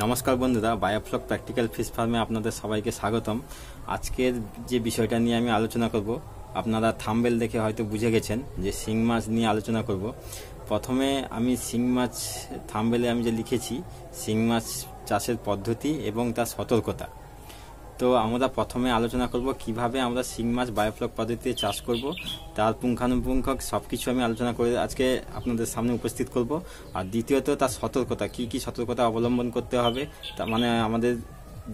নমস্কার বন্ধুরা biofloc practical ফিস ফার্মে আপনাদের সবাইকে স্বাগতম আজকের যে বিষয়টা নিয়ে আমি আলোচনা করব আপনারা থামবেল দেখে হয়তো বুঝে গেছেন যে শিং মাছ নিয়ে আলোচনা করব প্রথমে আমি শিং মাছ থামবেলে আমি যে লিখেছি শিং মাছ চাষের পদ্ধতি এবং তার সতর্কতা তো আমরা প্রথমে আলোচনা করব কিভাবে আমরা শিং মাছ বায়োফ্লক পদ্ধতিতে চাষ করব তার পুঙ্খানুপুঙ্খ সব কিছু আমি আলোচনা করে আজকে আপনাদের সামনে উপস্থিত করব আর দ্বিতীয়ত তার সতর্কতা কি কি সতর্কতা অবলম্বন করতে হবে তা মানে আমাদের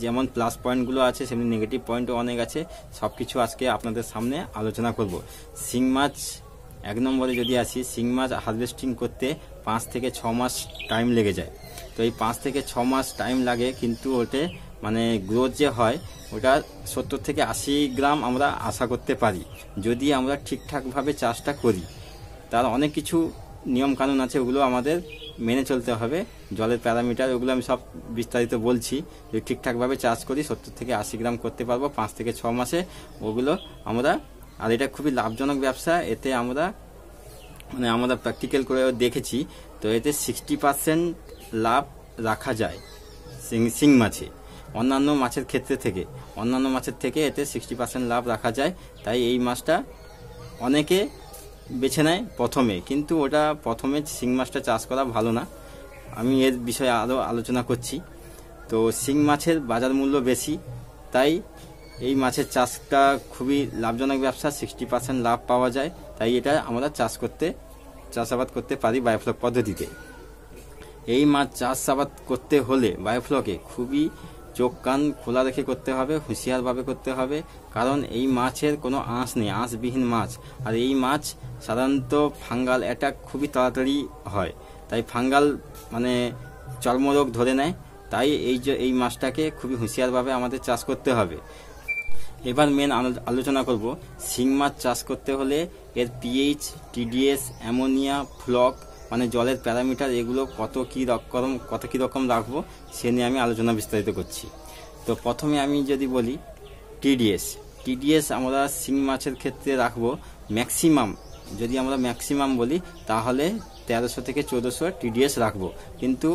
যেমন প্লাস পয়েন্টগুলো আছে সেমনি নেগেটিভ পয়েন্টও অনেক আছে সব কিছু আজকে আপনাদের সামনে আলোচনা করব শিং মাছ এক নম্বরে যদি আসি শিং মাছ হারভেস্টিং করতে পাঁচ থেকে ছ মাস টাইম লেগে যায় তো এই পাঁচ থেকে ছ মাস টাইম লাগে কিন্তু ওতে মানে গ্রোথ যে হয় ওটা সত্তর থেকে আশি গ্রাম আমরা আশা করতে পারি যদি আমরা ঠিকঠাকভাবে চাষটা করি তার অনেক কিছু নিয়মকানুন আছে ওগুলো আমাদের মেনে চলতে হবে জলের প্যারামিটার ওগুলো আমি সব বিস্তারিত বলছি যদি ঠিকঠাকভাবে চাষ করি সত্তর থেকে আশি গ্রাম করতে পারবো পাঁচ থেকে ছ মাসে ওগুলো আমরা আর এটা খুবই লাভজনক ব্যবসা এতে আমরা মানে আমরা প্র্যাকটিক্যাল করে দেখেছি তো এতে সিক্সটি পার্সেন্ট লাভ রাখা যায় সিং শিং মাছে অন্যান্য মাছের ক্ষেত্রে থেকে অন্যান্য মাছের থেকে এতে সিক্সটি পার্সেন্ট লাভ রাখা যায় তাই এই মাছটা অনেকে বেছে নেয় প্রথমে কিন্তু ওটা প্রথমে শিং মাছটা চাষ করা ভালো না আমি এর বিষয়ে আরও আলোচনা করছি তো শিং মাছের বাজার মূল্য বেশি তাই এই মাছের চাষটা খুবই লাভজনক ব্যবসা সিক্সটি পার্সেন্ট লাভ পাওয়া যায় তাই এটা আমরা চাষ করতে চাষাবাদ করতে পারি বায়োফ্লক পদ্ধতিতে এই মাছ চাষাবাদ করতে হলে বায়োফ্লকে খুবই চোখ কান খোলা রেখে করতে হবে হুঁশিয়ারভাবে করতে হবে কারণ এই মাছের কোনো আঁশ নেই আঁশবিহীন মাছ আর এই মাছ সাধারণত ফাঙ্গাল অ্যাটাক খুবই তাড়াতাড়ি হয় তাই ফাঙ্গাল মানে চর্মরোগ ধরে নেয় তাই এই যে এই মাছটাকে খুবই হুঁশিয়ারভাবে আমাদের চাষ করতে হবে এবার মেন আলোচনা করব শিং মাছ চাষ করতে হলে এর পিএইচ টিডিএস অ্যামোনিয়া ফ্লক মানে জলের প্যারামিটার এগুলো কত কী রকম কত কী রকম রাখবো সে নিয়ে আমি আলোচনা বিস্তারিত করছি তো প্রথমে আমি যদি বলি টিডিএস টিডিএস আমরা শিঙি মাছের ক্ষেত্রে রাখবো ম্যাক্সিমাম যদি আমরা ম্যাক্সিমাম বলি তাহলে তেরোশো থেকে চোদ্দোশো টিডিএস রাখবো কিন্তু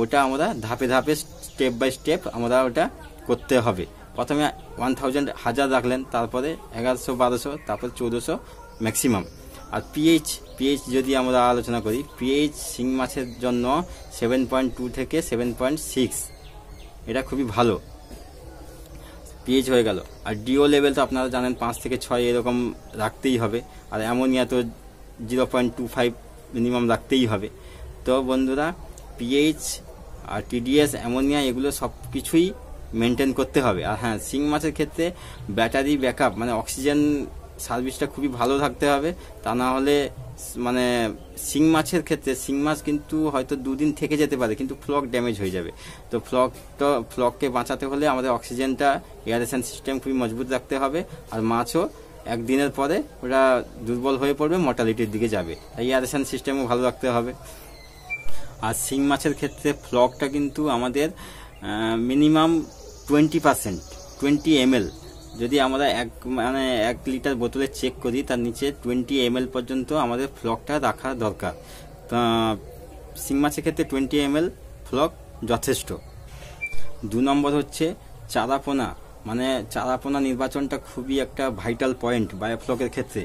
ওটা আমরা ধাপে ধাপে স্টেপ বাই স্টেপ আমরা ওটা করতে হবে প্রথমে ওয়ান থাউজেন্ড হাজার রাখলেন তারপরে এগারোশো বারোশো তারপর চোদ্দোশো ম্যাক্সিমাম আর পিএইচ পিএইচ যদি আমরা আলোচনা করি পিএইচ শিং মাছের জন্য সেভেন পয়েন্ট টু থেকে সেভেন পয়েন্ট সিক্স এটা খুবই ভালো পিএইচ হয়ে গেল আর ডিও লেভেল তো আপনারা জানেন পাঁচ থেকে ছয় এরকম রাখতেই হবে আর অ্যামোনিয়া তো zero point two five minimum রাখতেই হবে তো বন্ধুরা পিএইচ আর টিডিএস অ্যামোনিয়া এগুলো সব কিছুই মেনটেন করতে হবে আর হ্যাঁ শিং মাছের ক্ষেত্রে ব্যাটারি ব্যাকআপ মানে অক্সিজেন সার্ভিসটা খুবই ভালো থাকতে হবে তা না হলে মানে শিং মাছের ক্ষেত্রে শিং মাছ কিন্তু হয়তো দুদিন থেকে যেতে পারে কিন্তু ফ্লক ড্যামেজ হয়ে যাবে তো ফ্লকটা ফ্লককে বাঁচাতে হলে আমাদের অক্সিজেনটা এয়ারেশন সিস্টেম খুবই মজবুত রাখতে হবে আর মাছও একদিনের পরে ওরা দুর্বল হয়ে পড়বে মর্টালিটির দিকে যাবে তাই এয়ারেশন সিস্টেমও ভালো রাখতে হবে আর শিং মাছের ক্ষেত্রে ফ্লকটা কিন্তু আমাদের minimum twenty percent twenty M যদি আমরা এক মানে এক লিটার বোতলে চেক করি তার নিচে টোয়েন্টি এম পর্যন্ত আমাদের ফ্লকটা রাখা দরকার তা শিং মাছের ক্ষেত্রে টোয়েন্টি এম ফ্লক যথেষ্ট দু নম্বর হচ্ছে চারাপোনা মানে চারাপোনা নির্বাচনটা খুবই একটা ভাইটাল পয়েন্ট বায়োফ্লকের ক্ষেত্রে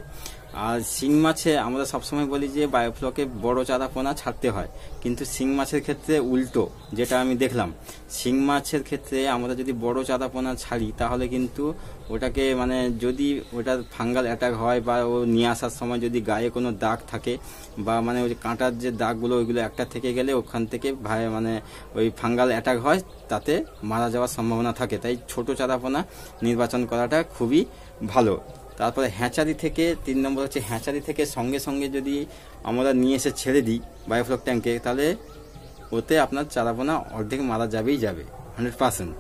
আর শিং মাছে আমরা সবসময় বলি যে বায়োফ্লকে বড় চারাপোনা ছাড়তে হয় কিন্তু শিং মাছের ক্ষেত্রে উল্টো যেটা আমি দেখলাম শিং মাছের ক্ষেত্রে আমরা যদি বড় চারাপোনা ছাড়ি তাহলে কিন্তু ওটাকে মানে যদি ওটার ফাঙ্গাল অ্যাটাক হয় বা ও নিয়ে আসার সময় যদি গায়ে কোনো দাগ থাকে বা মানে ওই কাঁটার যে দাগগুলো ওইগুলো একটা থেকে গেলে ওখান থেকে ভাই মানে ওই ফাঙ্গাল অ্যাটাক হয় তাতে মারা যাওয়ার সম্ভাবনা থাকে তাই ছোট চারাপোনা নির্বাচন করাটা খুবই ভালো তারপরে হ্যাঁচারি থেকে তিন নম্বর হচ্ছে হ্যাঁচারি থেকে সঙ্গে সঙ্গে যদি আমরা নিয়ে এসে ছেড়ে দিই বায়োফ্লক ট্যাঙ্কে তাহলে ওতে আপনার চারাপোনা অর্ধেক মারা যাবেই যাবে হান্ড্রেড পার্সেন্ট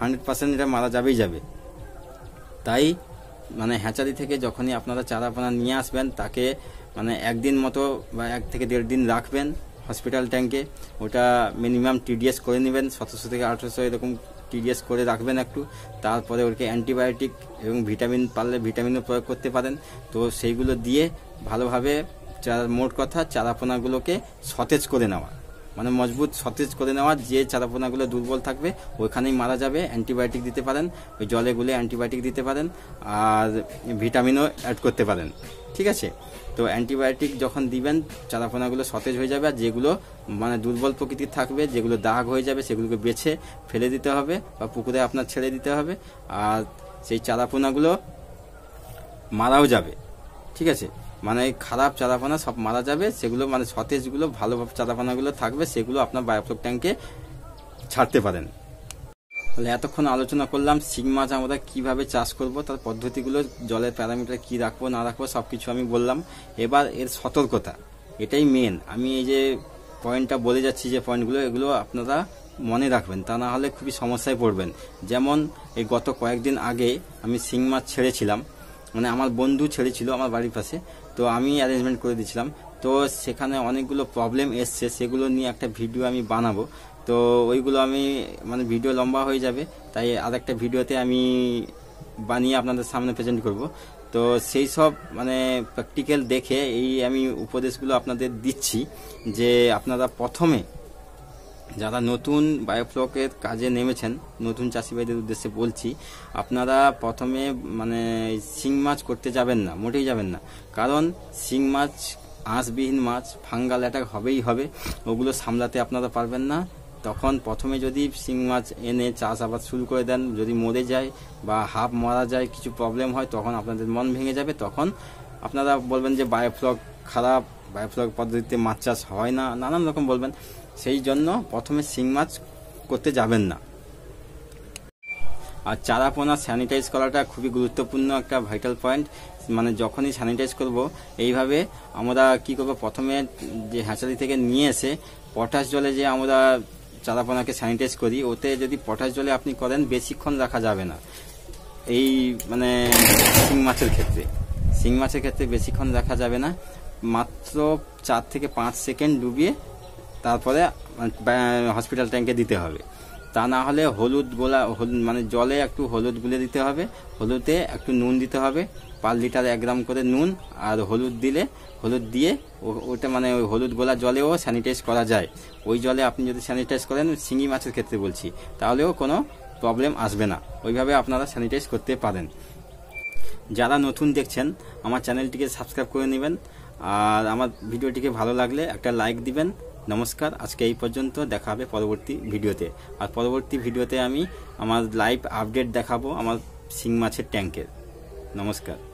হান্ড্রেড পার্সেন্ট এটা মারা যাবেই যাবে তাই মানে হ্যাঁচারি থেকে যখনই আপনারা চারাপোনা নিয়ে আসবেন তাকে মানে একদিন মতো বা এক থেকে দেড় দিন রাখবেন হসপিটাল ট্যাঙ্কে ওটা মিনিমাম টিডিএস করে নেবেন সতেরোশো থেকে আঠেরোশো এরকম টিডিএস করে রাখবেন একটু তারপরে ওকে অ্যান্টিবায়োটিক এবং ভিটামিন পারলে ভিটামিনও প্রয়োগ করতে পারেন তো সেইগুলো দিয়ে ভালোভাবে চারা মোট কথা চারাপোনাগুলোকে সতেজ করে নেওয়া মানে মজবুত সতেজ করে নেওয়া যে চারাপোনাগুলো দুর্বল থাকবে ওইখানেই মারা যাবে অ্যান্টিবায়োটিক দিতে পারেন ওই জলে গুলে অ্যান্টিবায়োটিক দিতে পারেন আর ভিটামিনও অ্যাড করতে পারেন ঠিক আছে তো অ্যান্টিবায়োটিক যখন দিবেন চারাপোনাগুলো সতেজ হয়ে যাবে আর যেগুলো মানে দুর্বল প্রকৃতির থাকবে যেগুলো দাগ হয়ে যাবে সেগুলোকে বেছে ফেলে দিতে হবে বা পুকুরে আপনার ছেড়ে দিতে হবে আর সেই চারাপোনাগুলো মারাও যাবে ঠিক আছে মানে খারাপ চারাপানা সব মারা যাবে সেগুলো মানে সতেজগুলো ভালো চারাপানাগুলো থাকবে সেগুলো আপনার বায়োফ্লক ট্যাঙ্কে ছাড়তে পারেন তাহলে এতক্ষণ আলোচনা করলাম শিং মাছ আমরা কীভাবে চাষ করব তার পদ্ধতিগুলো জলের প্যারামিটার কী রাখবো না রাখবো সব কিছু আমি বললাম এবার এর সতর্কতা এটাই মেন আমি এই যে পয়েন্টটা বলে যাচ্ছি যে পয়েন্টগুলো এগুলো আপনারা মনে রাখবেন তা না হলে খুবই সমস্যায় পড়বেন যেমন এই গত কয়েকদিন আগে আমি শিং মাছ ছেড়েছিলাম মানে আমার বন্ধু ছেড়েছিল আমার বাড়ির পাশে তো আমি অ্যারেঞ্জমেন্ট করে দিয়েছিলাম তো সেখানে অনেকগুলো প্রবলেম এসছে সেগুলো নিয়ে একটা ভিডিও আমি বানাবো তো ওইগুলো আমি মানে ভিডিও লম্বা হয়ে যাবে তাই আরেকটা ভিডিওতে আমি বানিয়ে আপনাদের সামনে প্রেজেন্ট করব তো সেই সব মানে প্র্যাকটিক্যাল দেখে এই আমি উপদেশগুলো আপনাদের দিচ্ছি যে আপনারা প্রথমে যারা নতুন বায়োফ্লকের কাজে নেমেছেন নতুন চাষিবাইদের উদ্দেশ্যে বলছি আপনারা প্রথমে মানে শিং মাছ করতে যাবেন না মোটেই যাবেন না কারণ শিং মাছ আঁশবিহীন মাছ ফাঙ্গাল অ্যাটাক হবেই হবে ওগুলো সামলাতে আপনারা পারবেন না তখন প্রথমে যদি শিং মাছ এনে চাষাবাদ শুরু করে দেন যদি মরে যায় বা হাফ মারা যায় কিছু প্রবলেম হয় তখন আপনাদের মন ভেঙে যাবে তখন আপনারা বলবেন যে বায়োফ্লক খারাপ বায়োফ্লক পদ্ধতিতে মাছ চাষ হয় না নানান রকম বলবেন সেই জন্য প্রথমে শিং মাছ করতে যাবেন না আর চারাপোনা স্যানিটাইজ করাটা খুবই গুরুত্বপূর্ণ একটা ভাইটাল পয়েন্ট মানে যখনই স্যানিটাইজ করব এইভাবে আমরা কি করব প্রথমে যে হ্যাঁচারি থেকে নিয়ে এসে পটাশ জলে যে আমরা চারাপোনাকে স্যানিটাইজ করি ওতে যদি পটাশ জলে আপনি করেন বেশিক্ষণ রাখা যাবে না এই মানে শিং মাছের ক্ষেত্রে শিং মাছের ক্ষেত্রে বেশিক্ষণ রাখা যাবে না মাত্র চার থেকে পাঁচ সেকেন্ড ডুবিয়ে তারপরে হসপিটাল ট্যাঙ্কে দিতে হবে তা না হলে হলুদ গোলা মানে জলে একটু হলুদ গুলে দিতে হবে হলুদে একটু নুন দিতে হবে পার লিটার এক গ্রাম করে নুন আর হলুদ দিলে হলুদ দিয়ে ওটা মানে ওই হলুদ গোলা জলেও স্যানিটাইজ করা যায় ওই জলে আপনি যদি স্যানিটাইজ করেন শিঙি মাছের ক্ষেত্রে বলছি তাহলেও কোনো প্রবলেম আসবে না ওইভাবে আপনারা স্যানিটাইজ করতে পারেন যারা নতুন দেখছেন আমার চ্যানেলটিকে সাবস্ক্রাইব করে নেবেন আর আমার ভিডিওটিকে ভালো লাগলে একটা লাইক দিবেন নমস্কার আজকে এই পর্যন্ত দেখা হবে পরবর্তী ভিডিওতে আর পরবর্তী ভিডিওতে আমি আমার লাইভ আপডেট দেখাবো আমার শিং মাছের ট্যাঙ্কের নমস্কার